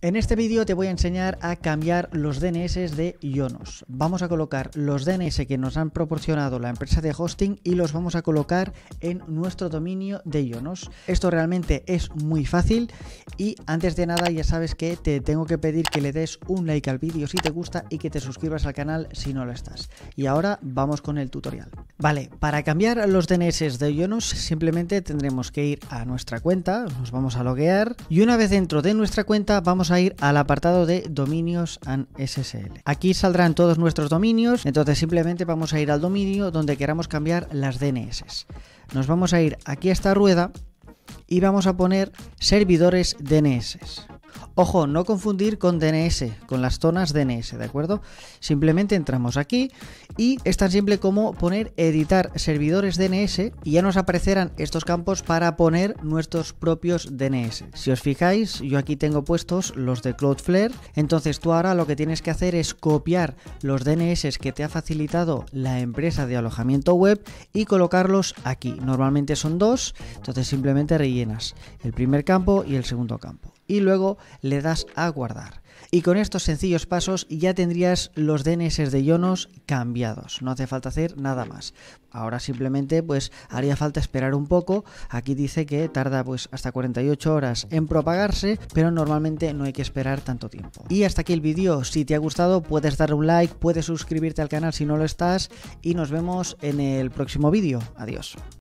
En este vídeo te voy a enseñar a cambiar los DNS de Ionos. Vamos a colocar los DNS que nos han proporcionado la empresa de hosting y los vamos a colocar en nuestro dominio de Ionos. Esto realmente es muy fácil y antes de nada ya sabes que te tengo que pedir que le des un like al vídeo si te gusta y que te suscribas al canal si no lo estás. Y ahora vamos con el tutorial. Vale, para cambiar los DNS de Ionos simplemente tendremos que ir a nuestra cuenta, nos vamos a loguear y una vez dentro de nuestra cuenta vamos a ir al apartado de dominios and SSL. Aquí saldrán todos nuestros dominios, entonces simplemente vamos a ir al dominio donde queramos cambiar las DNS. Nos vamos a ir aquí a esta rueda y vamos a poner servidores DNS. Ojo, no confundir con DNS, con las zonas DNS, ¿de acuerdo? Simplemente entramos aquí y es tan simple como poner editar servidores DNS y ya nos aparecerán estos campos para poner nuestros propios DNS. Si os fijáis, yo aquí tengo puestos los de Cloudflare, entonces tú ahora lo que tienes que hacer es copiar los DNS que te ha facilitado la empresa de alojamiento web y colocarlos aquí. Normalmente son dos, entonces simplemente rellenas el primer campo y el segundo campo y luego le das a guardar. Y con estos sencillos pasos ya tendrías los DNS de Ionos cambiados, no hace falta hacer nada más. Ahora simplemente pues haría falta esperar un poco, aquí dice que tarda pues hasta 48 horas en propagarse, pero normalmente no hay que esperar tanto tiempo. Y hasta aquí el vídeo, si te ha gustado puedes dar un like, puedes suscribirte al canal si no lo estás y nos vemos en el próximo vídeo. Adiós.